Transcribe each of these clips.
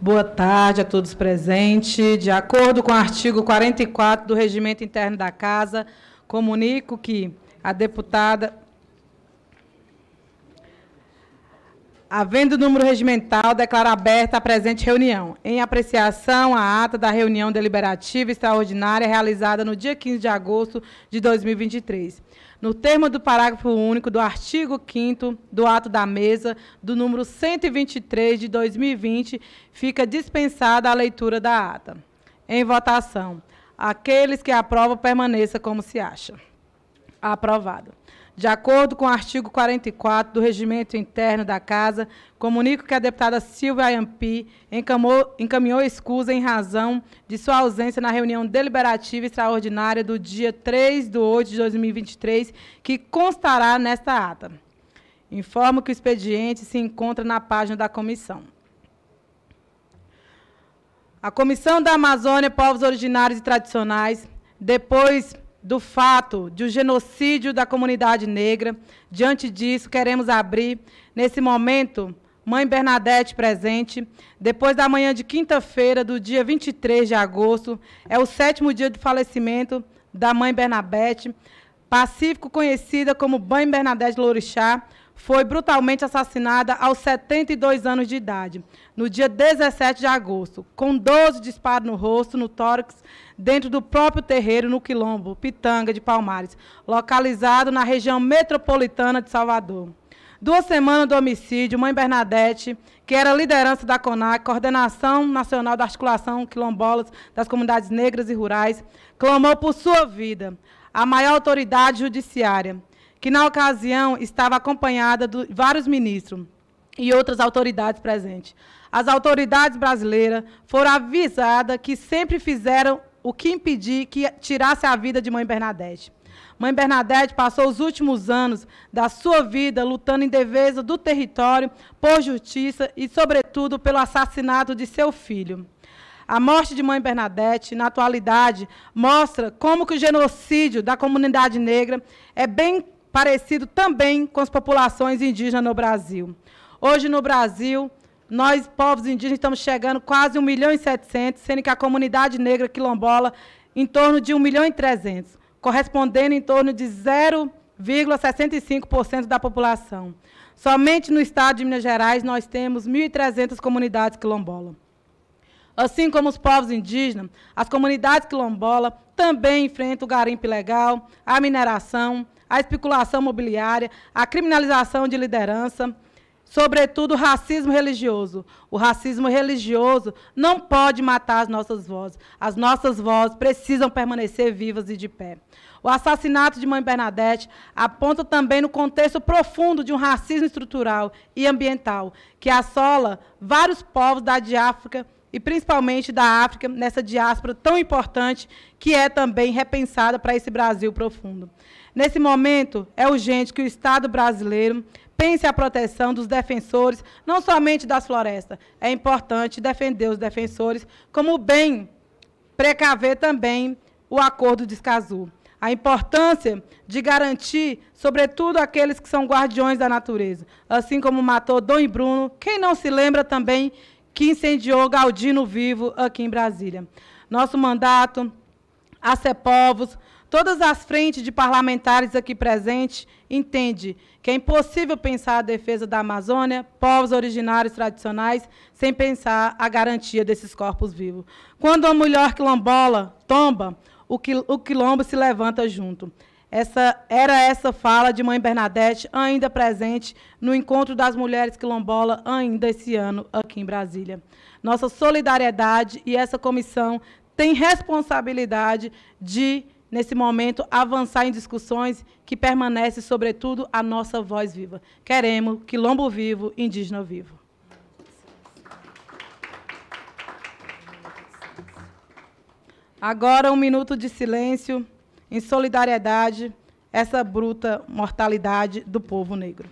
Boa tarde a todos presentes. De acordo com o artigo 44 do Regimento Interno da Casa, comunico que a deputada. Havendo número regimental, declara aberta a presente reunião. Em apreciação, a ata da reunião deliberativa extraordinária realizada no dia 15 de agosto de 2023 no termo do parágrafo único do artigo 5 do ato da mesa do número 123 de 2020, fica dispensada a leitura da ata. Em votação, aqueles que aprovam permaneça como se acha. Aprovado. De acordo com o artigo 44 do Regimento Interno da Casa, comunico que a deputada Silvia Ayampi encaminhou, encaminhou escusa em razão de sua ausência na reunião deliberativa extraordinária do dia 3 de 8 de 2023, que constará nesta ata. Informo que o expediente se encontra na página da comissão. A Comissão da Amazônia, Povos Originários e Tradicionais, depois do fato de o um genocídio da comunidade negra. Diante disso, queremos abrir, nesse momento, Mãe Bernadette presente. Depois da manhã de quinta-feira, do dia 23 de agosto, é o sétimo dia do falecimento da Mãe Bernadette, pacífico conhecida como Mãe Bernadette Lorixá, foi brutalmente assassinada aos 72 anos de idade, no dia 17 de agosto, com 12 disparos no rosto, no tórax, dentro do próprio terreiro no Quilombo, Pitanga de Palmares, localizado na região metropolitana de Salvador. Duas semanas do homicídio, mãe Bernadette, que era liderança da CONAC, Coordenação Nacional da Articulação Quilombolas das Comunidades Negras e Rurais, clamou por sua vida, a maior autoridade judiciária que na ocasião estava acompanhada de vários ministros e outras autoridades presentes. As autoridades brasileiras foram avisadas que sempre fizeram o que impedir que tirasse a vida de Mãe Bernadette. Mãe Bernadette passou os últimos anos da sua vida lutando em defesa do território, por justiça e, sobretudo, pelo assassinato de seu filho. A morte de Mãe Bernadette, na atualidade, mostra como que o genocídio da comunidade negra é bem parecido também com as populações indígenas no Brasil. Hoje, no Brasil, nós, povos indígenas, estamos chegando quase 1 milhão e 700, sendo que a comunidade negra quilombola em torno de 1 milhão e 300, correspondendo em torno de 0,65% da população. Somente no estado de Minas Gerais nós temos 1.300 comunidades quilombola. Assim como os povos indígenas, as comunidades quilombola também enfrentam o garimpo ilegal, a mineração, a especulação mobiliária, a criminalização de liderança, sobretudo o racismo religioso. O racismo religioso não pode matar as nossas vozes. As nossas vozes precisam permanecer vivas e de pé. O assassinato de Mãe Bernadette aponta também no contexto profundo de um racismo estrutural e ambiental que assola vários povos da África e principalmente da África, nessa diáspora tão importante que é também repensada para esse Brasil profundo. Nesse momento, é urgente que o Estado brasileiro pense a proteção dos defensores, não somente das florestas. É importante defender os defensores, como bem precaver também o acordo de Escazú. A importância de garantir, sobretudo, aqueles que são guardiões da natureza. Assim como matou Dom e Bruno, quem não se lembra também que incendiou Galdino Vivo aqui em Brasília. Nosso mandato a CEPOVOS, Todas as frentes de parlamentares aqui presentes entendem que é impossível pensar a defesa da Amazônia, povos originários tradicionais, sem pensar a garantia desses corpos vivos. Quando a mulher quilombola tomba, o quilombo se levanta junto. Essa, era essa fala de mãe Bernadette, ainda presente no encontro das mulheres quilombola, ainda esse ano, aqui em Brasília. Nossa solidariedade e essa comissão tem responsabilidade de nesse momento, avançar em discussões que permanece, sobretudo, a nossa voz viva. Queremos quilombo vivo, indígena vivo. Agora um minuto de silêncio em solidariedade essa bruta mortalidade do povo negro.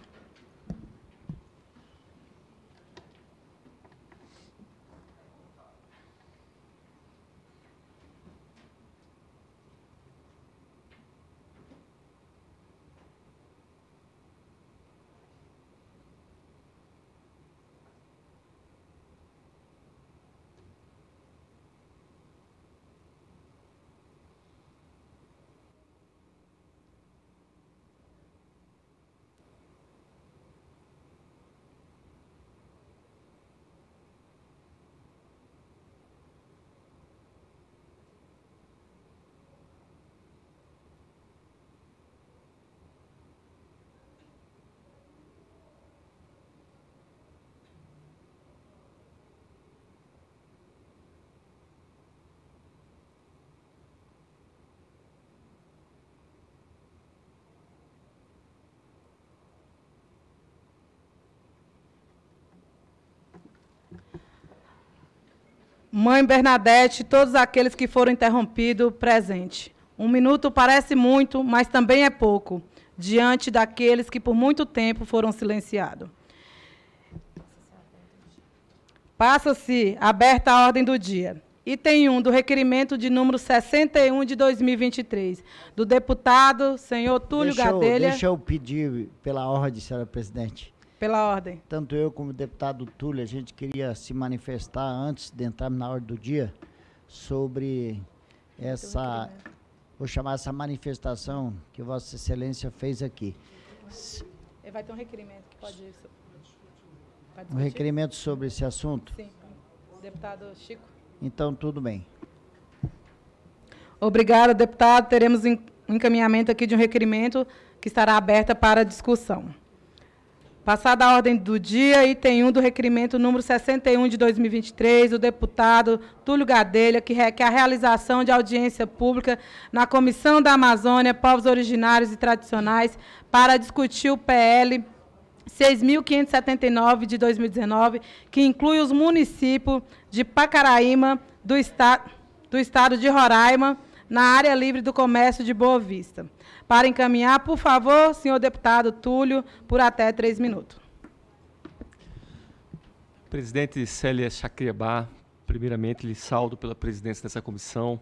Mãe Bernadette, todos aqueles que foram interrompidos, presente. Um minuto parece muito, mas também é pouco, diante daqueles que por muito tempo foram silenciados. Passa-se aberta a ordem do dia. Item 1 do requerimento de número 61 de 2023, do deputado senhor Túlio deixa eu, Gadelha. deixa eu pedir pela ordem, senhora presidente. Pela ordem. Tanto eu como o deputado Túlio, a gente queria se manifestar antes de entrarmos na ordem do dia sobre essa, vou chamar essa manifestação que Vossa Excelência fez aqui. É, vai ter um requerimento que pode. um requerimento sobre esse assunto? Sim. Deputado Chico. Então, tudo bem. Obrigada, deputado. Teremos um encaminhamento aqui de um requerimento que estará aberta para discussão. Passada a ordem do dia, item 1 do requerimento número 61 de 2023, o deputado Túlio Gadelha, que requer é a realização de audiência pública na Comissão da Amazônia, Povos Originários e Tradicionais, para discutir o PL 6.579 de 2019, que inclui os municípios de Pacaraíma, do, esta do estado de Roraima, na área livre do comércio de Boa Vista. Para encaminhar, por favor, senhor deputado Túlio, por até três minutos. Presidente Célia Chacriabá, primeiramente lhe saldo pela presidência dessa comissão,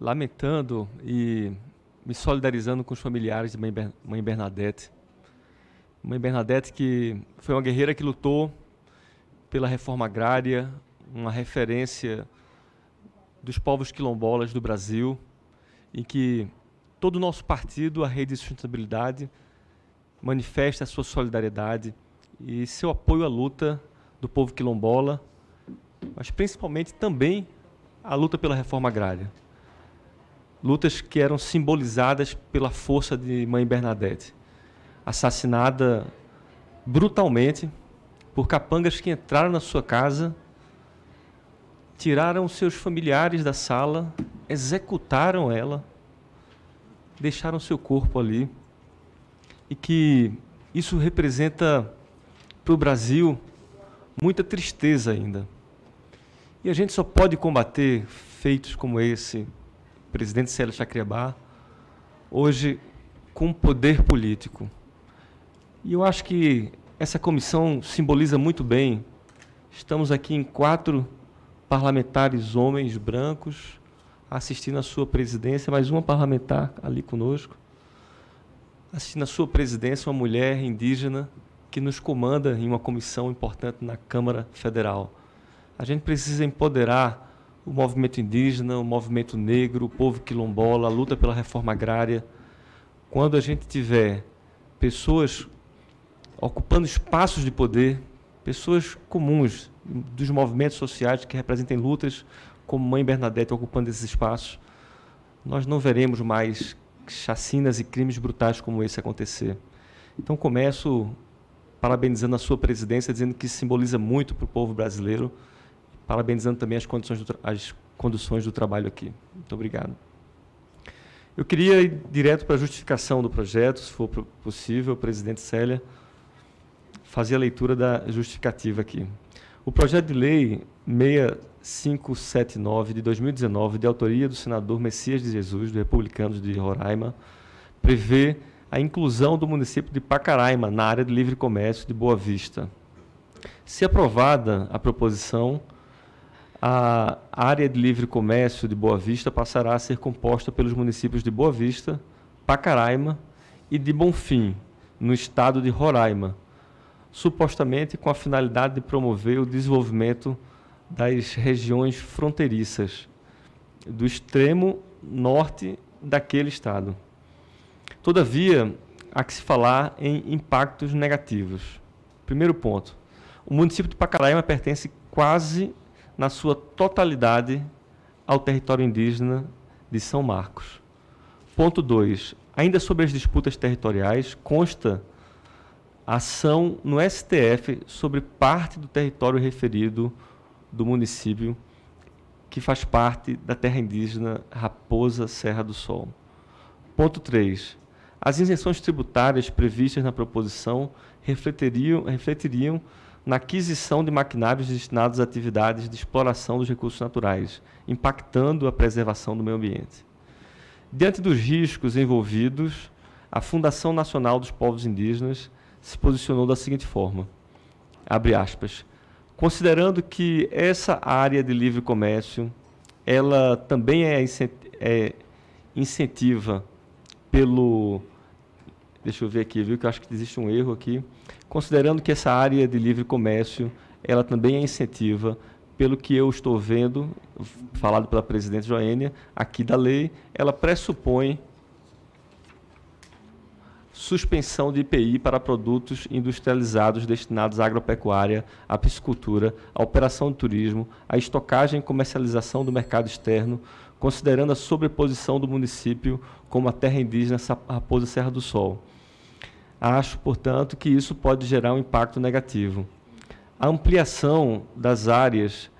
lamentando e me solidarizando com os familiares de mãe Bernadette. Mãe Bernadette que foi uma guerreira que lutou pela reforma agrária, uma referência dos povos quilombolas do Brasil, em que todo o nosso partido, a Rede de Sustentabilidade, manifesta a sua solidariedade e seu apoio à luta do povo quilombola, mas principalmente também à luta pela reforma agrária. Lutas que eram simbolizadas pela força de Mãe Bernadette, assassinada brutalmente por capangas que entraram na sua casa tiraram seus familiares da sala, executaram ela, deixaram seu corpo ali. E que isso representa para o Brasil muita tristeza ainda. E a gente só pode combater feitos como esse, presidente Célio Chacriabá, hoje com poder político. E eu acho que essa comissão simboliza muito bem. Estamos aqui em quatro parlamentares homens brancos assistindo à sua presidência, mais uma parlamentar ali conosco, assistindo à sua presidência uma mulher indígena que nos comanda em uma comissão importante na Câmara Federal. A gente precisa empoderar o movimento indígena, o movimento negro, o povo quilombola, a luta pela reforma agrária. Quando a gente tiver pessoas ocupando espaços de poder, pessoas comuns, dos movimentos sociais que representem lutas, como Mãe Bernadette ocupando esses espaços, nós não veremos mais chacinas e crimes brutais como esse acontecer. Então, começo parabenizando a sua presidência, dizendo que simboliza muito para o povo brasileiro, parabenizando também as condições do, as condições do trabalho aqui. Muito obrigado. Eu queria ir direto para a justificação do projeto, se for possível, presidente Célia, fazer a leitura da justificativa aqui. O projeto de lei 6579 de 2019, de autoria do senador Messias de Jesus, do Republicanos de Roraima, prevê a inclusão do município de Pacaraima na área de livre comércio de Boa Vista. Se aprovada a proposição, a área de livre comércio de Boa Vista passará a ser composta pelos municípios de Boa Vista, Pacaraima e de Bonfim, no estado de Roraima, supostamente com a finalidade de promover o desenvolvimento das regiões fronteiriças do extremo norte daquele estado. Todavia, há que se falar em impactos negativos. Primeiro ponto: o município de Pacaraima pertence quase na sua totalidade ao território indígena de São Marcos. Ponto 2. Ainda sobre as disputas territoriais, consta ação no STF sobre parte do território referido do município que faz parte da terra indígena Raposa Serra do Sol. Ponto 3. As isenções tributárias previstas na proposição refletiriam, refletiriam na aquisição de maquinários destinados a atividades de exploração dos recursos naturais, impactando a preservação do meio ambiente. Diante dos riscos envolvidos, a Fundação Nacional dos Povos Indígenas se posicionou da seguinte forma: abre aspas. Considerando que essa área de livre comércio, ela também é, é incentiva pelo deixa eu ver aqui, viu, que eu acho que existe um erro aqui. Considerando que essa área de livre comércio, ela também é incentiva, pelo que eu estou vendo, falado pela presidente Joênia, aqui da lei, ela pressupõe suspensão de IPI para produtos industrializados destinados à agropecuária, à piscicultura, à operação de turismo, à estocagem e comercialização do mercado externo, considerando a sobreposição do município como a terra indígena Raposa Serra do Sol. Acho, portanto, que isso pode gerar um impacto negativo. A ampliação das áreas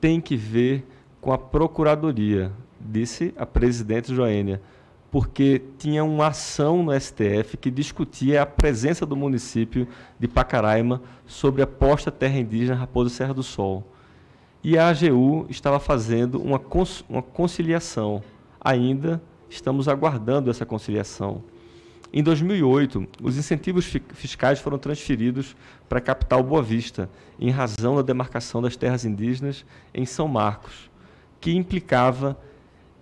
tem que ver com a Procuradoria, disse a presidente Joênia porque tinha uma ação no STF que discutia a presença do município de Pacaraima sobre a posta terra indígena Raposa Serra do Sol. E a AGU estava fazendo uma, uma conciliação. Ainda estamos aguardando essa conciliação. Em 2008, os incentivos fiscais foram transferidos para a capital Boa Vista, em razão da demarcação das terras indígenas em São Marcos, que implicava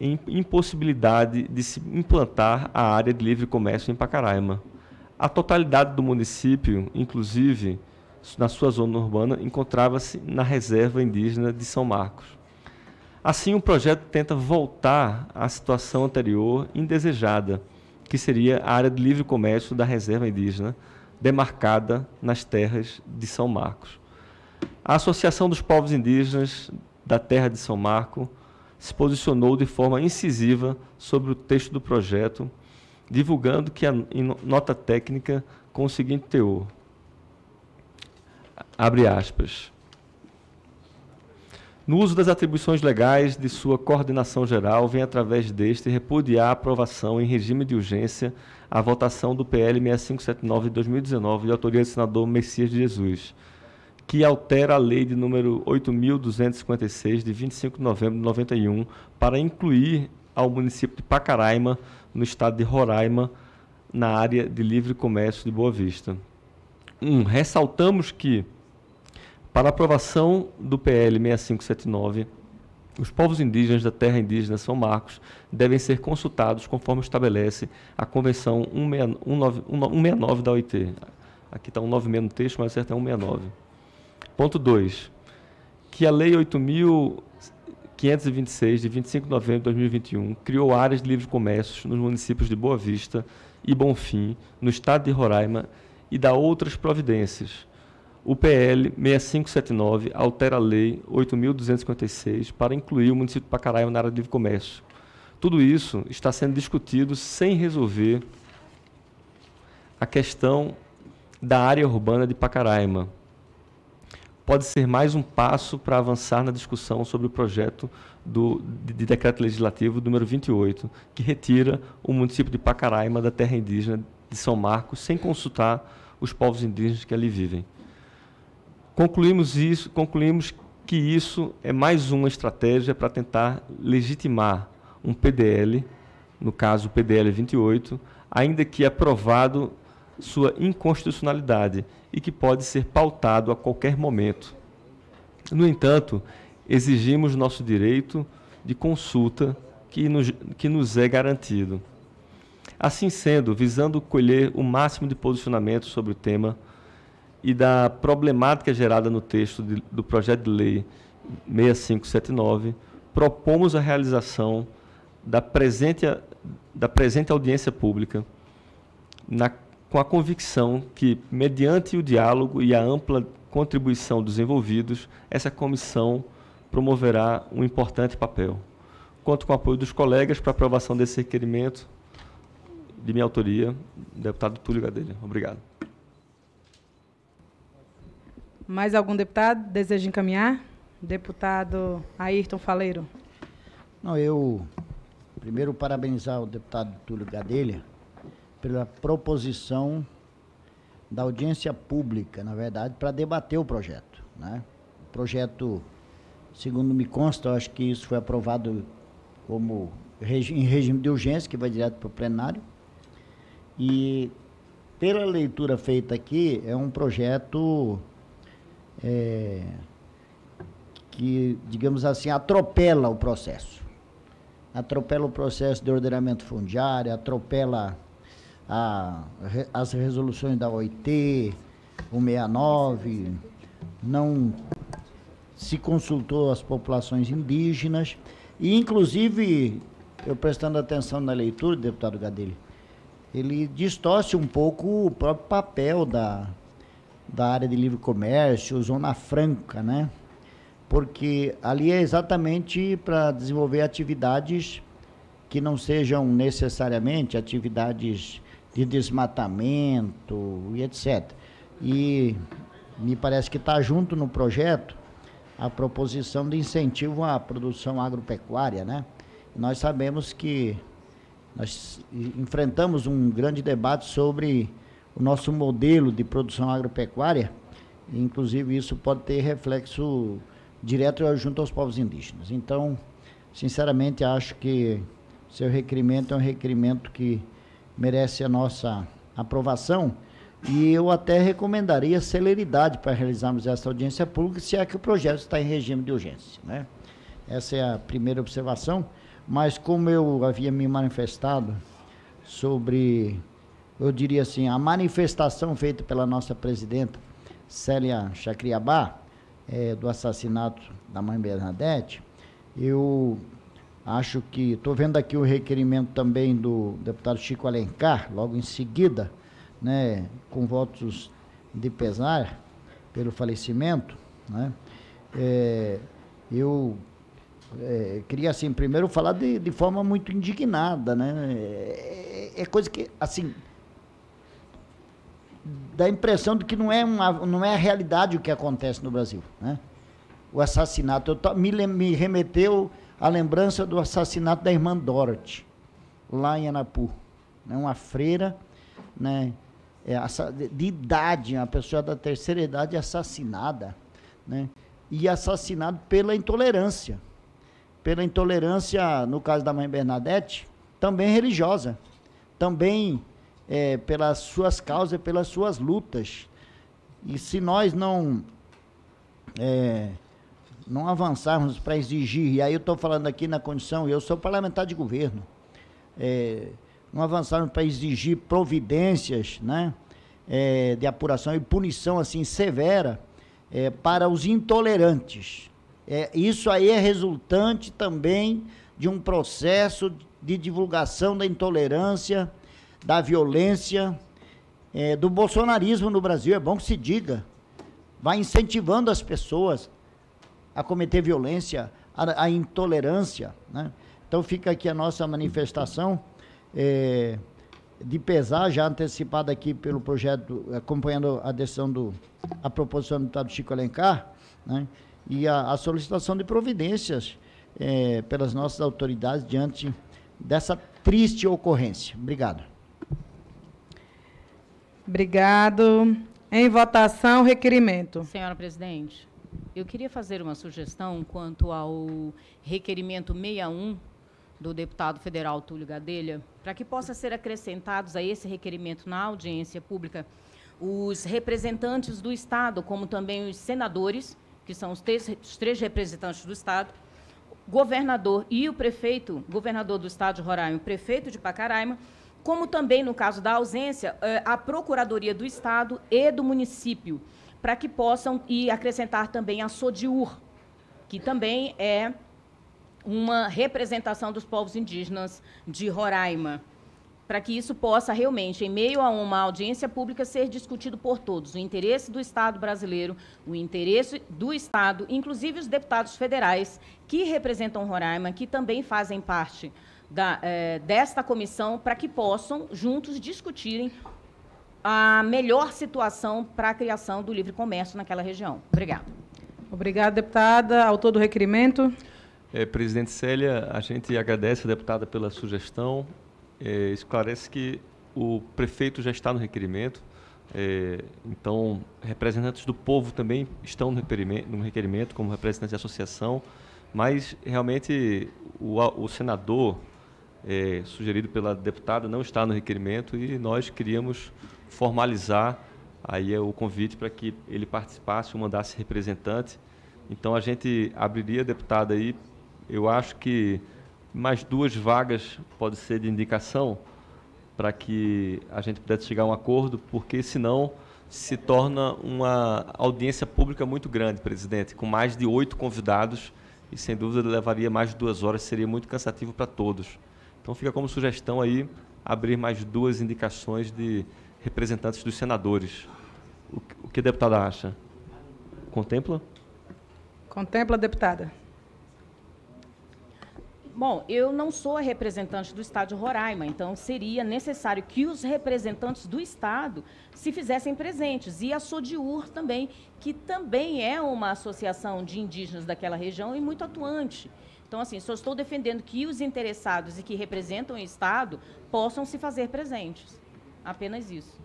impossibilidade de se implantar a área de livre comércio em Pacaraima. A totalidade do município, inclusive na sua zona urbana, encontrava-se na reserva indígena de São Marcos. Assim, o projeto tenta voltar à situação anterior indesejada, que seria a área de livre comércio da reserva indígena, demarcada nas terras de São Marcos. A Associação dos Povos Indígenas da Terra de São Marcos se posicionou de forma incisiva sobre o texto do projeto, divulgando que a, em nota técnica com o seguinte teor. Abre aspas. No uso das atribuições legais de sua coordenação geral, vem através deste repudiar a aprovação em regime de urgência a votação do PL 6579 de 2019, de autoria do senador Messias de Jesus, que altera a lei de número 8.256, de 25 de novembro de 91, para incluir ao município de Pacaraima, no estado de Roraima, na área de livre comércio de Boa Vista. Um, ressaltamos que, para aprovação do PL 6579, os povos indígenas da terra indígena São Marcos devem ser consultados conforme estabelece a Convenção 169 da OIT. Aqui está 196 no texto, mas certo é 169. Ponto 2. Que a Lei 8.526, de 25 de novembro de 2021, criou áreas de livre comércio nos municípios de Boa Vista e Bonfim, no estado de Roraima, e dá outras providências. O PL 6579 altera a Lei 8.256 para incluir o município de Pacaraima na área de livre comércio. Tudo isso está sendo discutido sem resolver a questão da área urbana de Pacaraima, pode ser mais um passo para avançar na discussão sobre o projeto do, de, de, decreto legislativo número 28, que retira o município de Pacaraima da terra indígena de São Marcos, sem consultar os povos indígenas que ali vivem. Concluímos isso, concluímos que isso é mais uma estratégia para tentar legitimar um PDL, no caso o PDL 28, ainda que aprovado sua inconstitucionalidade e que pode ser pautado a qualquer momento. No entanto, exigimos nosso direito de consulta que nos, que nos é garantido. Assim sendo, visando colher o máximo de posicionamento sobre o tema e da problemática gerada no texto de, do projeto de lei 6579, propomos a realização da presente, da presente audiência pública na com a convicção que, mediante o diálogo e a ampla contribuição dos envolvidos, essa comissão promoverá um importante papel. Conto com o apoio dos colegas para aprovação desse requerimento de minha autoria, deputado Túlio Gadelha. Obrigado. Mais algum deputado deseja encaminhar? Deputado Ayrton Faleiro. Não, eu primeiro parabenizar o deputado Túlio Gadelha pela proposição da audiência pública, na verdade, para debater o projeto. Né? O projeto, segundo me consta, eu acho que isso foi aprovado como em regime de urgência, que vai direto para o plenário. E pela leitura feita aqui, é um projeto é, que, digamos assim, atropela o processo. Atropela o processo de ordenamento fundiário, atropela a, as resoluções da OIT, o 69, não se consultou as populações indígenas e, inclusive, eu prestando atenção na leitura, deputado Gadelho, ele distorce um pouco o próprio papel da, da área de livre comércio, zona franca, né? Porque ali é exatamente para desenvolver atividades que não sejam necessariamente atividades de desmatamento e etc. E me parece que está junto no projeto a proposição de incentivo à produção agropecuária, né? Nós sabemos que nós enfrentamos um grande debate sobre o nosso modelo de produção agropecuária, inclusive isso pode ter reflexo direto junto aos povos indígenas. Então, sinceramente, acho que seu requerimento é um requerimento que merece a nossa aprovação. E eu até recomendaria celeridade para realizarmos essa audiência pública, se é que o projeto está em regime de urgência. Né? Essa é a primeira observação. Mas como eu havia me manifestado sobre, eu diria assim, a manifestação feita pela nossa presidenta Célia Chacriabá, é, do assassinato da mãe Bernadette, eu Acho que estou vendo aqui o requerimento também do deputado Chico Alencar, logo em seguida, né, com votos de pesar pelo falecimento, né? É, eu é, queria assim primeiro falar de, de forma muito indignada, né? É, é, coisa que assim dá a impressão de que não é uma, não é a realidade o que acontece no Brasil, né? O assassinato eu, me, me remeteu a lembrança do assassinato da irmã Dorothy, lá em Anapu. Né? Uma freira né? É, de idade, uma pessoa da terceira idade assassinada. Né? E assassinado pela intolerância. Pela intolerância, no caso da mãe Bernadette, também religiosa. Também é, pelas suas causas, pelas suas lutas. E se nós não é, não avançarmos para exigir, e aí eu estou falando aqui na condição, eu sou parlamentar de governo, é, não avançarmos para exigir providências né, é, de apuração e punição assim severa é, para os intolerantes. É, isso aí é resultante também de um processo de divulgação da intolerância, da violência, é, do bolsonarismo no Brasil, é bom que se diga. Vai incentivando as pessoas a cometer violência, a, a intolerância. Né? Então fica aqui a nossa manifestação é, de pesar, já antecipada aqui pelo projeto, acompanhando a decisão do, a proposição do deputado Chico Alencar, né? e a, a, solicitação de providências é, pelas nossas autoridades diante dessa triste ocorrência. Obrigado. Obrigado. Em votação, requerimento. Senhora Presidente. Eu queria fazer uma sugestão quanto ao requerimento 61 do deputado federal Túlio Gadelha, para que possa ser acrescentados a esse requerimento na audiência pública os representantes do Estado, como também os senadores, que são os três, os três representantes do Estado, governador e o prefeito, governador do Estado de Roraima, prefeito de Pacaraima, como também, no caso da ausência, eh, a Procuradoria do Estado e do município para que possam e acrescentar também a SODIUR, que também é uma representação dos povos indígenas de Roraima, para que isso possa realmente, em meio a uma audiência pública, ser discutido por todos. O interesse do Estado brasileiro, o interesse do Estado, inclusive os deputados federais que representam Roraima, que também fazem parte da, eh, desta comissão para que possam juntos discutirem a melhor situação para a criação do livre comércio naquela região. Obrigada. Obrigada, deputada. Autor do requerimento. É, presidente Célia, a gente agradece a deputada pela sugestão. É, esclarece que o prefeito já está no requerimento, é, então representantes do povo também estão no requerimento, no requerimento como representantes da associação, mas realmente o, o senador, é, sugerido pela deputada, não está no requerimento e nós queríamos formalizar aí é o convite para que ele participasse ou mandasse representante. Então a gente abriria, deputado aí, eu acho que mais duas vagas pode ser de indicação para que a gente pudesse chegar a um acordo, porque senão se torna uma audiência pública muito grande, presidente, com mais de oito convidados e sem dúvida levaria mais de duas horas, seria muito cansativo para todos. Então fica como sugestão aí abrir mais duas indicações de, representantes dos senadores. O, o que a deputada acha? Contempla? Contempla, deputada. Bom, eu não sou a representante do Estado de Roraima, então seria necessário que os representantes do Estado se fizessem presentes. E a SODIUR também, que também é uma associação de indígenas daquela região e muito atuante. Então, assim, só estou defendendo que os interessados e que representam o Estado possam se fazer presentes. Apenas isso.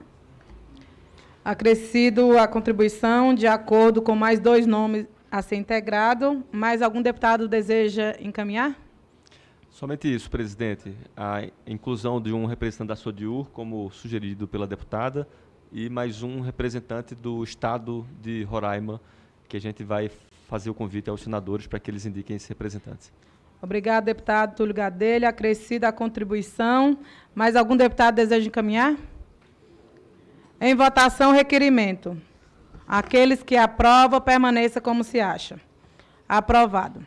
Acrescido a contribuição, de acordo com mais dois nomes a ser integrado, mais algum deputado deseja encaminhar? Somente isso, presidente. A inclusão de um representante da SODIUR, como sugerido pela deputada, e mais um representante do Estado de Roraima, que a gente vai fazer o convite aos senadores para que eles indiquem esses representantes. Obrigado, deputado Túlio Gadelha. Acrescida a contribuição. Mais algum deputado deseja encaminhar? Em votação, requerimento. Aqueles que aprovam, permaneça como se acha. Aprovado.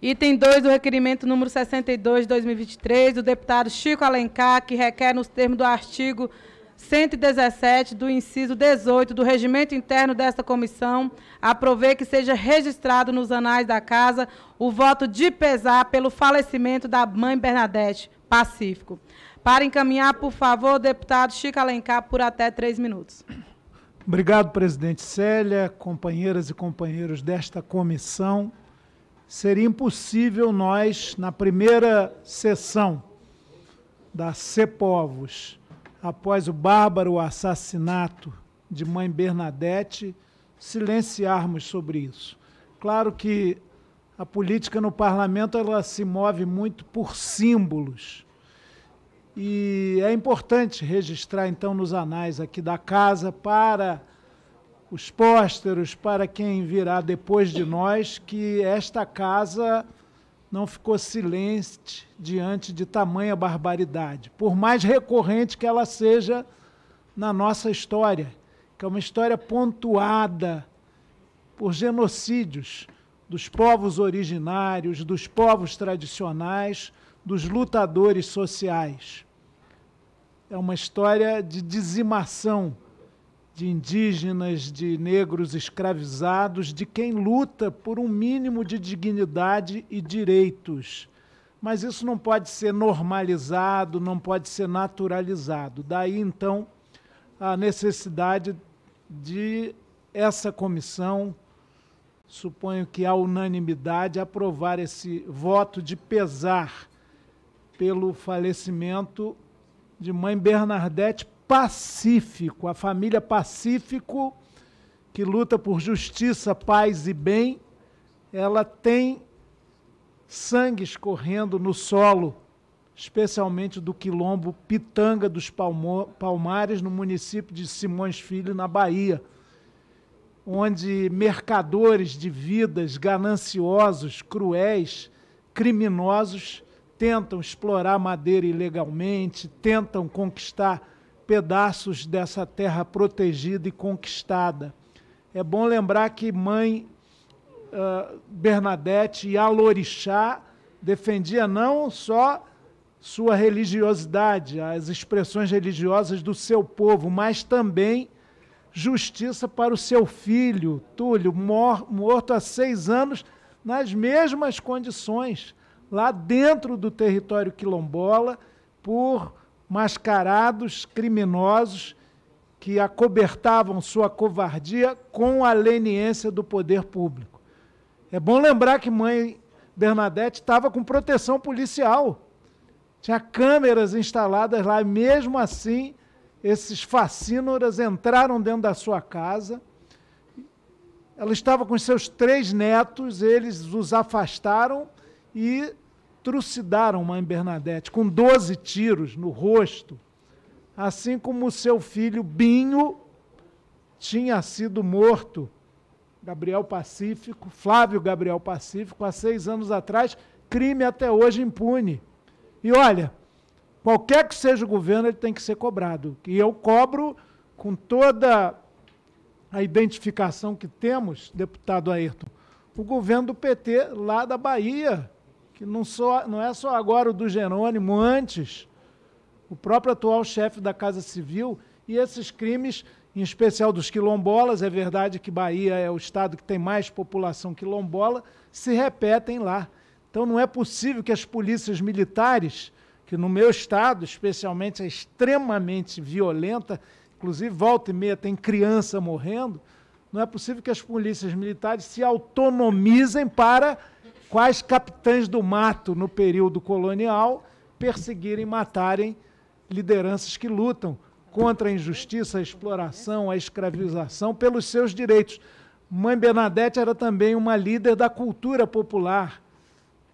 Item 2 do requerimento número 62 de 2023 do deputado Chico Alencar, que requer nos termos do artigo 117 do inciso 18 do regimento interno desta comissão, aprover que seja registrado nos anais da casa o voto de pesar pelo falecimento da mãe Bernadette Pacífico. Para encaminhar, por favor, deputado Chico Alencar, por até três minutos. Obrigado, presidente Célia, companheiras e companheiros desta comissão. Seria impossível nós, na primeira sessão da CEPOVOS, após o bárbaro assassinato de mãe Bernadette, silenciarmos sobre isso. Claro que a política no parlamento ela se move muito por símbolos. E é importante registrar, então, nos anais aqui da casa, para os pósteros, para quem virá depois de nós, que esta casa não ficou silente diante de tamanha barbaridade, por mais recorrente que ela seja na nossa história, que é uma história pontuada por genocídios dos povos originários, dos povos tradicionais, dos lutadores sociais é uma história de dizimação de indígenas, de negros escravizados, de quem luta por um mínimo de dignidade e direitos. Mas isso não pode ser normalizado, não pode ser naturalizado. Daí, então, a necessidade de essa comissão, suponho que a unanimidade, aprovar esse voto de pesar pelo falecimento de mãe Bernadette Pacífico, a família Pacífico que luta por justiça, paz e bem, ela tem sangue escorrendo no solo, especialmente do quilombo Pitanga dos Palmares, no município de Simões Filho, na Bahia, onde mercadores de vidas gananciosos, cruéis, criminosos tentam explorar madeira ilegalmente, tentam conquistar pedaços dessa terra protegida e conquistada. É bom lembrar que mãe uh, Bernadette e Alorixá defendia não só sua religiosidade, as expressões religiosas do seu povo, mas também justiça para o seu filho, Túlio, mor morto há seis anos, nas mesmas condições lá dentro do território quilombola por mascarados criminosos que acobertavam sua covardia com a leniência do poder público. É bom lembrar que mãe Bernadette estava com proteção policial. Tinha câmeras instaladas lá, e mesmo assim, esses facínoras entraram dentro da sua casa. Ela estava com seus três netos, eles os afastaram e trucidaram Mãe Bernadette com 12 tiros no rosto, assim como seu filho Binho tinha sido morto, Gabriel Pacífico, Flávio Gabriel Pacífico, há seis anos atrás, crime até hoje impune. E olha, qualquer que seja o governo, ele tem que ser cobrado. E eu cobro com toda a identificação que temos, deputado Ayrton, o governo do PT lá da Bahia, que não, só, não é só agora o do Jerônimo, antes, o próprio atual chefe da Casa Civil, e esses crimes, em especial dos quilombolas, é verdade que Bahia é o estado que tem mais população quilombola, se repetem lá. Então não é possível que as polícias militares, que no meu estado especialmente é extremamente violenta, inclusive volta e meia tem criança morrendo, não é possível que as polícias militares se autonomizem para quais capitães do mato no período colonial perseguirem e matarem lideranças que lutam contra a injustiça, a exploração, a escravização pelos seus direitos. Mãe Bernadette era também uma líder da cultura popular,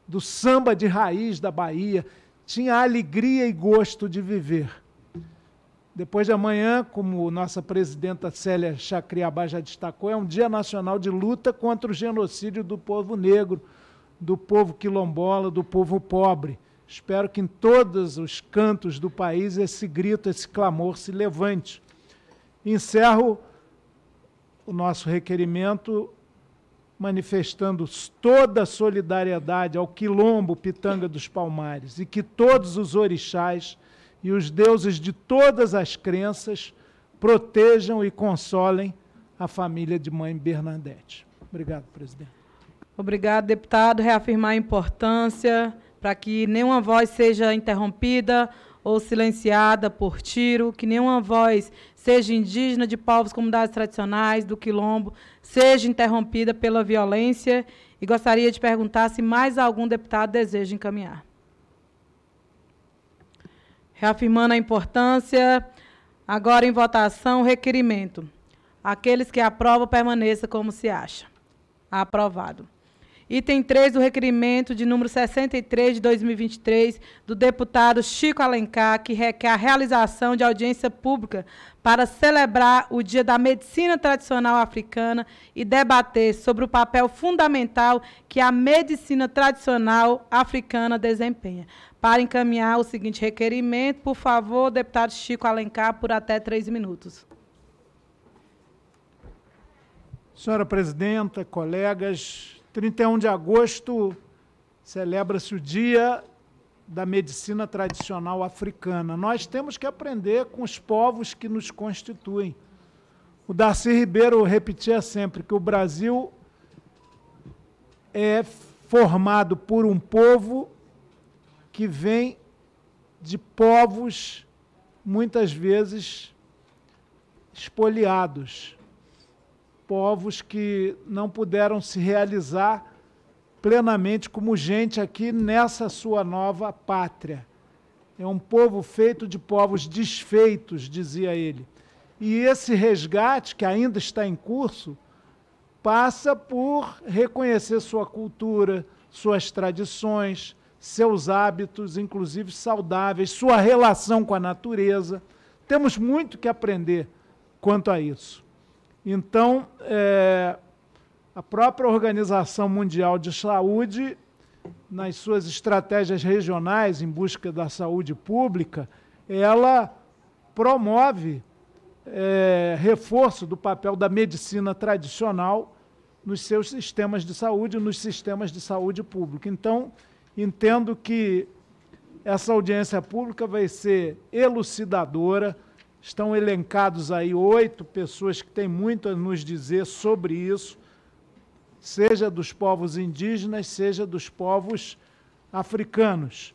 do samba de raiz da Bahia, tinha alegria e gosto de viver. Depois de amanhã, como nossa presidenta Célia Chacriabá já destacou, é um dia nacional de luta contra o genocídio do povo negro do povo quilombola, do povo pobre. Espero que em todos os cantos do país esse grito, esse clamor se levante. Encerro o nosso requerimento manifestando toda a solidariedade ao quilombo Pitanga dos Palmares e que todos os orixás e os deuses de todas as crenças protejam e consolem a família de mãe Bernadette. Obrigado, presidente. Obrigado, deputado. Reafirmar a importância para que nenhuma voz seja interrompida ou silenciada por tiro, que nenhuma voz, seja indígena, de povos, comunidades tradicionais, do quilombo, seja interrompida pela violência. E gostaria de perguntar se mais algum deputado deseja encaminhar. Reafirmando a importância, agora em votação, requerimento. Aqueles que aprovam, permaneça como se acha. Aprovado. Item 3 do requerimento de número 63 de 2023 do deputado Chico Alencar, que requer a realização de audiência pública para celebrar o Dia da Medicina Tradicional Africana e debater sobre o papel fundamental que a medicina tradicional africana desempenha. Para encaminhar o seguinte requerimento, por favor, deputado Chico Alencar, por até três minutos. Senhora presidenta, colegas, 31 de agosto celebra-se o Dia da Medicina Tradicional Africana. Nós temos que aprender com os povos que nos constituem. O Darcy Ribeiro repetia sempre que o Brasil é formado por um povo que vem de povos muitas vezes espoliados povos que não puderam se realizar plenamente como gente aqui nessa sua nova pátria. É um povo feito de povos desfeitos, dizia ele. E esse resgate, que ainda está em curso, passa por reconhecer sua cultura, suas tradições, seus hábitos, inclusive saudáveis, sua relação com a natureza. Temos muito que aprender quanto a isso. Então, é, a própria Organização Mundial de Saúde, nas suas estratégias regionais em busca da saúde pública, ela promove é, reforço do papel da medicina tradicional nos seus sistemas de saúde, nos sistemas de saúde pública. Então, entendo que essa audiência pública vai ser elucidadora Estão elencados aí oito pessoas que têm muito a nos dizer sobre isso, seja dos povos indígenas, seja dos povos africanos.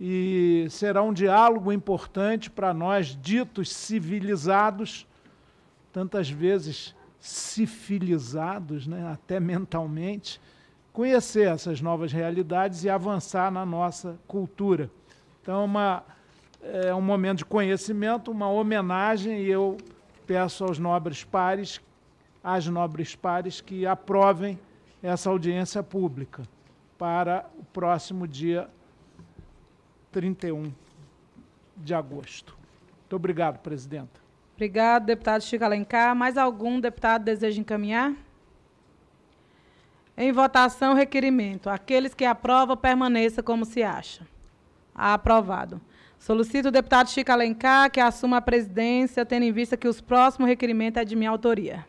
E será um diálogo importante para nós, ditos civilizados, tantas vezes civilizados, né, até mentalmente, conhecer essas novas realidades e avançar na nossa cultura. Então, é uma é um momento de conhecimento, uma homenagem, e eu peço aos nobres pares, às nobres pares, que aprovem essa audiência pública para o próximo dia 31 de agosto. Muito obrigado, presidenta. Obrigado, deputado Chico Alencar. Mais algum deputado deseja encaminhar? Em votação, requerimento. Aqueles que aprovam, permaneça como se acha. Aprovado. Solicito o deputado Chico Alencar que assuma a presidência, tendo em vista que os próximos requerimentos é de minha autoria.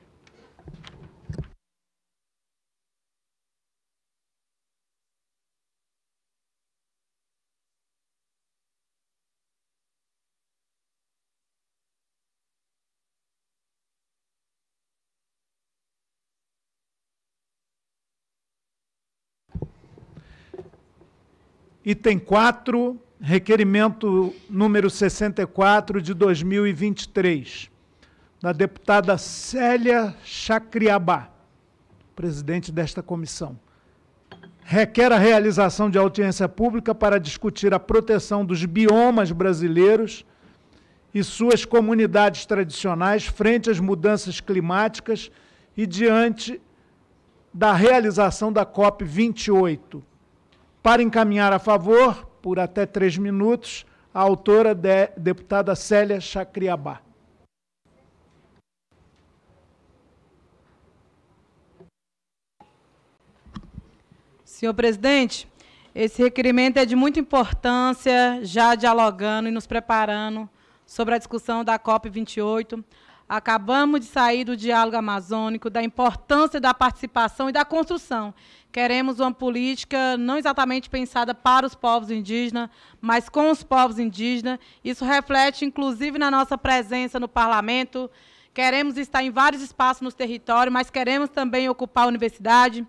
Item 4, requerimento número 64 de 2023, da deputada Célia Chacriabá, presidente desta comissão. Requer a realização de audiência pública para discutir a proteção dos biomas brasileiros e suas comunidades tradicionais frente às mudanças climáticas e diante da realização da COP 28. Para encaminhar a favor, por até três minutos, a autora, de, deputada Célia Chacriabá. Senhor presidente, esse requerimento é de muita importância, já dialogando e nos preparando sobre a discussão da COP 28, Acabamos de sair do diálogo amazônico, da importância da participação e da construção. Queremos uma política não exatamente pensada para os povos indígenas, mas com os povos indígenas. Isso reflete, inclusive, na nossa presença no parlamento. Queremos estar em vários espaços nos territórios, mas queremos também ocupar a universidade.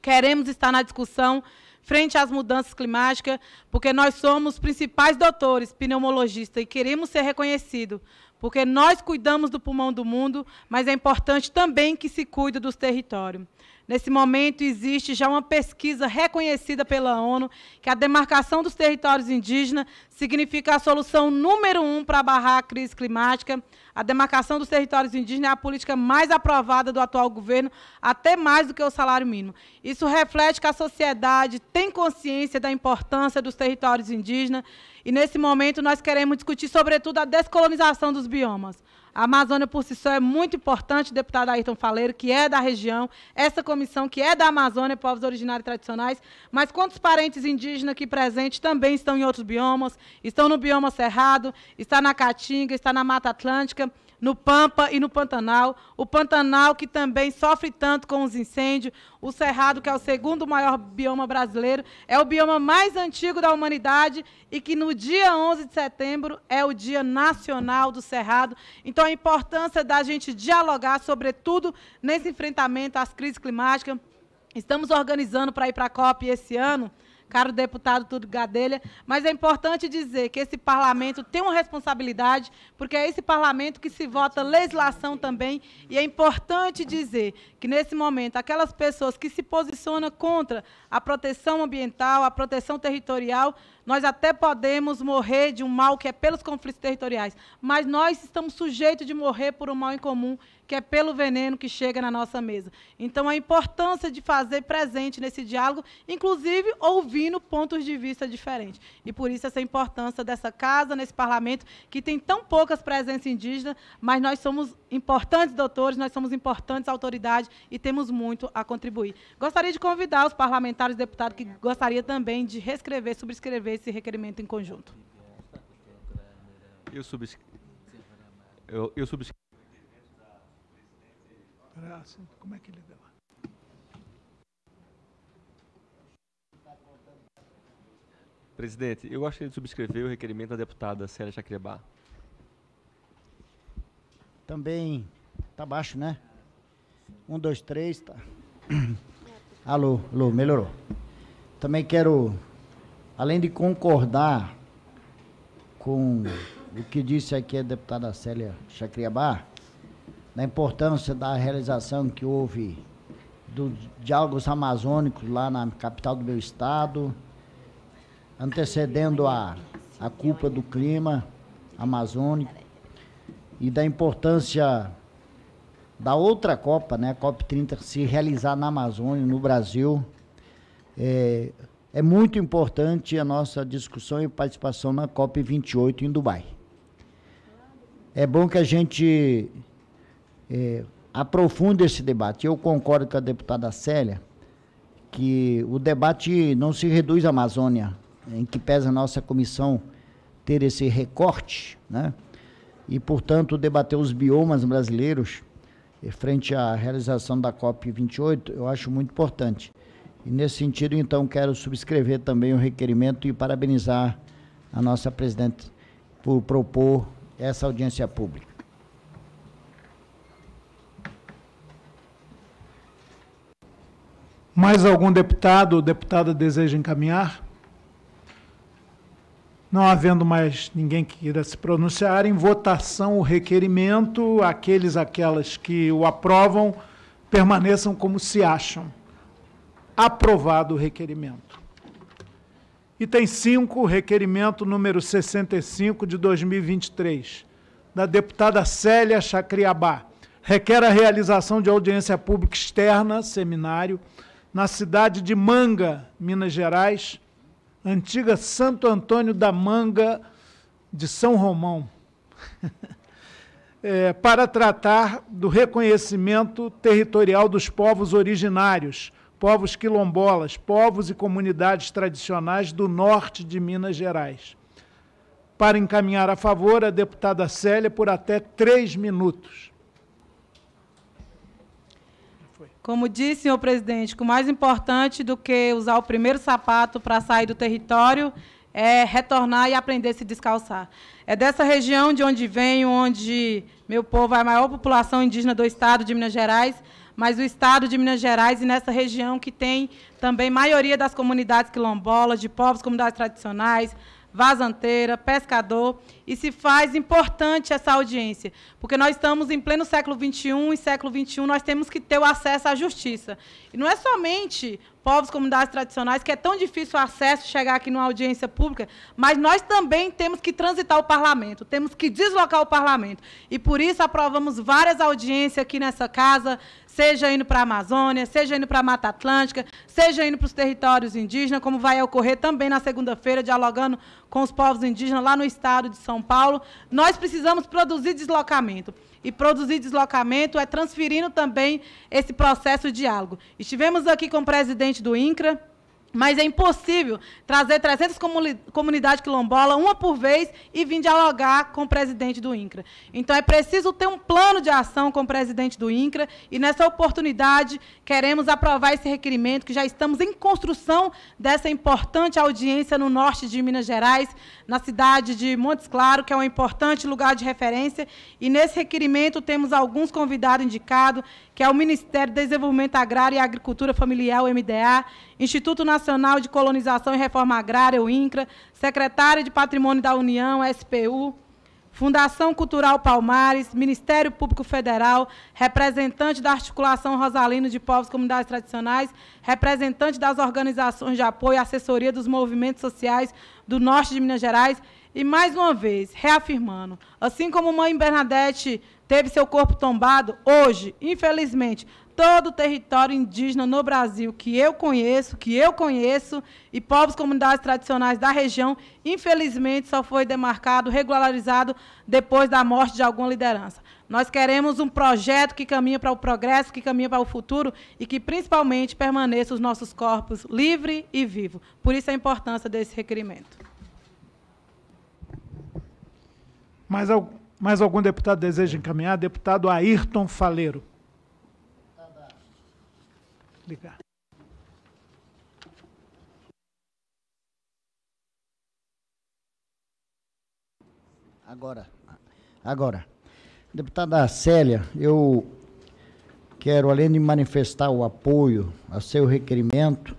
Queremos estar na discussão frente às mudanças climáticas, porque nós somos os principais doutores pneumologistas e queremos ser reconhecidos porque nós cuidamos do pulmão do mundo, mas é importante também que se cuide dos territórios. Nesse momento, existe já uma pesquisa reconhecida pela ONU que a demarcação dos territórios indígenas significa a solução número um para barrar a crise climática. A demarcação dos territórios indígenas é a política mais aprovada do atual governo, até mais do que o salário mínimo. Isso reflete que a sociedade tem consciência da importância dos territórios indígenas e, nesse momento, nós queremos discutir, sobretudo, a descolonização dos biomas. A Amazônia por si só é muito importante, deputado Ayrton Faleiro, que é da região, essa comissão que é da Amazônia, povos originários tradicionais, mas quantos parentes indígenas aqui presentes também estão em outros biomas, estão no bioma cerrado, está na Caatinga, está na Mata Atlântica, no Pampa e no Pantanal. O Pantanal, que também sofre tanto com os incêndios. O Cerrado, que é o segundo maior bioma brasileiro, é o bioma mais antigo da humanidade e que no dia 11 de setembro é o Dia Nacional do Cerrado. Então, a importância da gente dialogar, sobretudo nesse enfrentamento às crises climáticas. Estamos organizando para ir para a COP esse ano caro deputado Tudo Gadelha, mas é importante dizer que esse parlamento tem uma responsabilidade, porque é esse parlamento que se vota legislação também, e é importante dizer que, nesse momento, aquelas pessoas que se posicionam contra a proteção ambiental, a proteção territorial, nós até podemos morrer de um mal que é pelos conflitos territoriais, mas nós estamos sujeitos de morrer por um mal em comum, que é pelo veneno que chega na nossa mesa. Então, a importância de fazer presente nesse diálogo, inclusive ouvindo pontos de vista diferentes. E por isso essa importância dessa casa, nesse parlamento, que tem tão poucas presenças indígenas, mas nós somos importantes doutores, nós somos importantes autoridades e temos muito a contribuir. Gostaria de convidar os parlamentares e deputados que gostaria também de reescrever, subscrever esse requerimento em conjunto. Eu subscrevo. Eu, eu subscrevo. Como é que ele deu? Presidente, eu gostaria de subscrever o requerimento da deputada Célia Chacrebá. Também tá baixo, né? Um, dois, três, tá. Alô, alô, melhorou. Também quero além de concordar com o que disse aqui a deputada Célia Chacriabá, da importância da realização que houve dos diálogos amazônicos lá na capital do meu estado, antecedendo a, a culpa do clima amazônico e da importância da outra Copa, né, a COP30, se realizar na Amazônia, no Brasil. É, é muito importante a nossa discussão e participação na COP28 em Dubai. É bom que a gente é, aprofunde esse debate. Eu concordo com a deputada Célia que o debate não se reduz à Amazônia, em que pesa a nossa comissão ter esse recorte, né? e, portanto, debater os biomas brasileiros eh, frente à realização da COP28, eu acho muito importante. E nesse sentido, então, quero subscrever também o requerimento e parabenizar a nossa presidente por propor essa audiência pública. Mais algum deputado ou deputada deseja encaminhar? Não havendo mais ninguém que queira se pronunciar, em votação o requerimento, aqueles aquelas que o aprovam permaneçam como se acham. Aprovado o requerimento. Item 5, requerimento número 65 de 2023, da deputada Célia Chacriabá. Requer a realização de audiência pública externa, seminário, na cidade de Manga, Minas Gerais, antiga Santo Antônio da Manga de São Romão, é, para tratar do reconhecimento territorial dos povos originários povos quilombolas, povos e comunidades tradicionais do norte de Minas Gerais. Para encaminhar a favor, a deputada Célia, por até três minutos. Como disse, senhor presidente, que o mais importante do que usar o primeiro sapato para sair do território é retornar e aprender a se descalçar. É dessa região de onde venho, onde meu povo, é a maior população indígena do estado de Minas Gerais, mas o estado de Minas Gerais e nessa região que tem também maioria das comunidades quilombolas, de povos, comunidades tradicionais, vazanteira, pescador, e se faz importante essa audiência, porque nós estamos em pleno século XXI, e século XXI nós temos que ter o acesso à justiça. E não é somente povos, comunidades tradicionais, que é tão difícil o acesso chegar aqui numa audiência pública, mas nós também temos que transitar o parlamento, temos que deslocar o parlamento. E por isso aprovamos várias audiências aqui nessa casa, seja indo para a Amazônia, seja indo para a Mata Atlântica, seja indo para os territórios indígenas, como vai ocorrer também na segunda-feira, dialogando com os povos indígenas lá no estado de São Paulo. Nós precisamos produzir deslocamento. E produzir deslocamento é transferindo também esse processo de diálogo. Estivemos aqui com o presidente do INCRA, mas é impossível trazer 300 comunidades quilombola, uma por vez, e vir dialogar com o presidente do INCRA. Então, é preciso ter um plano de ação com o presidente do INCRA, e nessa oportunidade, queremos aprovar esse requerimento, que já estamos em construção dessa importante audiência no norte de Minas Gerais, na cidade de Montes Claro, que é um importante lugar de referência. E nesse requerimento temos alguns convidados indicados, que é o Ministério do Desenvolvimento Agrário e Agricultura Familiar, o MDA, Instituto Nacional de Colonização e Reforma Agrária, o INCRA, de Patrimônio da União, SPU, Fundação Cultural Palmares, Ministério Público Federal, representante da Articulação Rosalino de Povos e Comunidades Tradicionais, representante das organizações de apoio e assessoria dos movimentos sociais do Norte de Minas Gerais e, mais uma vez, reafirmando, assim como Mãe Bernadette teve seu corpo tombado, hoje, infelizmente, todo o território indígena no Brasil que eu conheço, que eu conheço, e povos comunidades tradicionais da região, infelizmente só foi demarcado, regularizado depois da morte de alguma liderança. Nós queremos um projeto que caminhe para o progresso, que caminhe para o futuro e que principalmente permaneça os nossos corpos livre e vivo. Por isso a importância desse requerimento. Mais, mais algum deputado deseja encaminhar? Deputado Ayrton Faleiro clicar. Agora, agora. Deputada Célia, eu quero, além de manifestar o apoio a seu requerimento,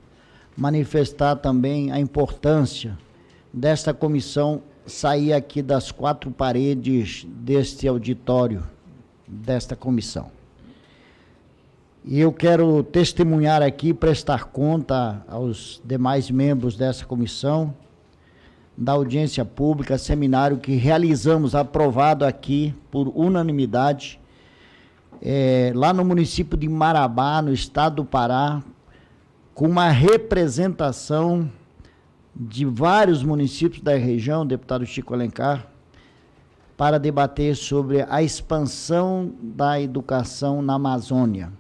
manifestar também a importância desta comissão sair aqui das quatro paredes deste auditório, desta comissão. E eu quero testemunhar aqui, prestar conta aos demais membros dessa comissão, da audiência pública, seminário que realizamos, aprovado aqui por unanimidade, é, lá no município de Marabá, no estado do Pará, com uma representação de vários municípios da região, deputado Chico Alencar, para debater sobre a expansão da educação na Amazônia.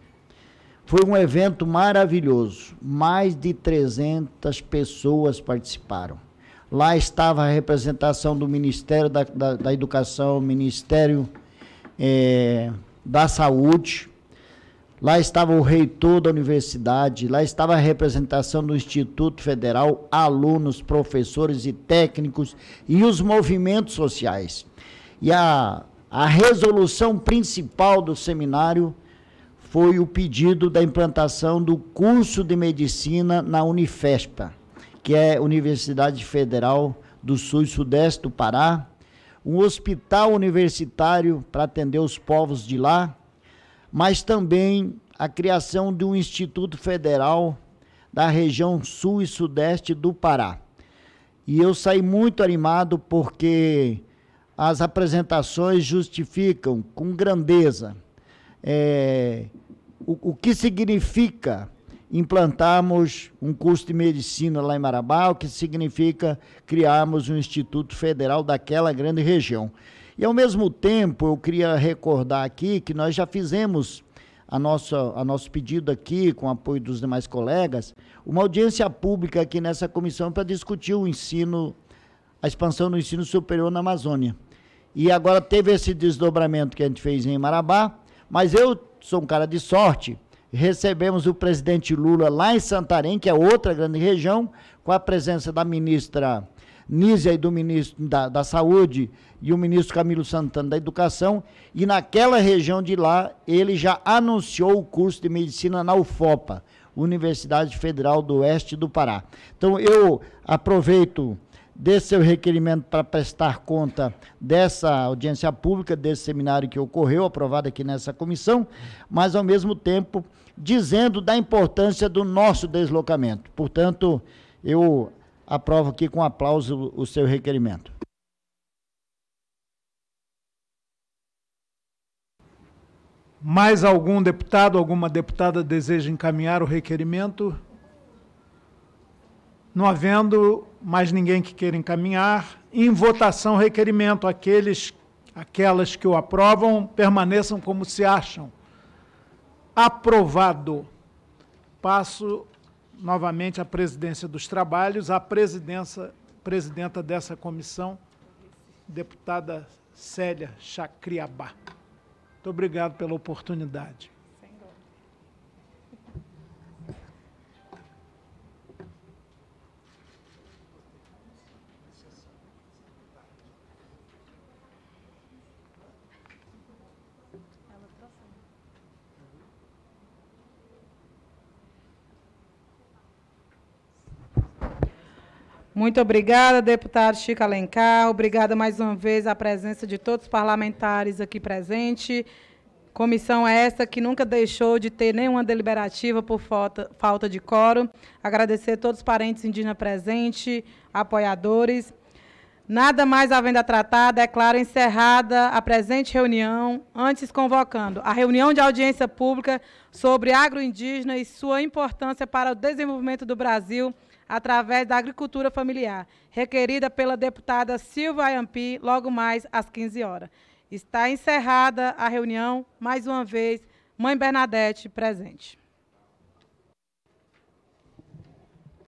Foi um evento maravilhoso. Mais de 300 pessoas participaram. Lá estava a representação do Ministério da, da, da Educação, Ministério é, da Saúde. Lá estava o reitor da universidade, lá estava a representação do Instituto Federal, alunos, professores e técnicos e os movimentos sociais. E a, a resolução principal do seminário foi o pedido da implantação do curso de medicina na Unifespa, que é Universidade Federal do Sul e Sudeste do Pará, um hospital universitário para atender os povos de lá, mas também a criação de um Instituto Federal da região Sul e Sudeste do Pará. E eu saí muito animado porque as apresentações justificam com grandeza é, o, o que significa implantarmos um curso de medicina lá em Marabá, o que significa criarmos um Instituto Federal daquela grande região. E, ao mesmo tempo, eu queria recordar aqui que nós já fizemos a nossa, a nosso pedido aqui, com o apoio dos demais colegas, uma audiência pública aqui nessa comissão para discutir o ensino, a expansão do ensino superior na Amazônia. E agora teve esse desdobramento que a gente fez em Marabá, mas eu sou um cara de sorte. Recebemos o presidente Lula lá em Santarém, que é outra grande região, com a presença da ministra Nízia e do ministro da, da Saúde e o ministro Camilo Santana da Educação. E naquela região de lá, ele já anunciou o curso de medicina na UFOPA, Universidade Federal do Oeste do Pará. Então eu aproveito dê seu requerimento para prestar conta dessa audiência pública, desse seminário que ocorreu, aprovado aqui nessa comissão, mas ao mesmo tempo dizendo da importância do nosso deslocamento. Portanto, eu aprovo aqui com aplauso o seu requerimento. Mais algum deputado, alguma deputada deseja encaminhar o requerimento? Não havendo, mais ninguém que queira encaminhar. Em votação, requerimento, aqueles, aquelas que o aprovam permaneçam como se acham. Aprovado. Passo novamente à presidência dos trabalhos, à presidência, presidenta dessa comissão, deputada Célia Chacriabá. Muito obrigado pela oportunidade. Muito obrigada, deputado Chico Alencar. Obrigada mais uma vez à presença de todos os parlamentares aqui presentes. Comissão esta que nunca deixou de ter nenhuma deliberativa por falta, falta de quórum. Agradecer a todos os parentes indígenas presentes, apoiadores. Nada mais havendo a tratar, declaro encerrada a presente reunião, antes convocando a reunião de audiência pública sobre agroindígena e sua importância para o desenvolvimento do Brasil através da agricultura familiar, requerida pela deputada Silva Ayampi, logo mais às 15 horas. Está encerrada a reunião, mais uma vez, mãe Bernadette presente.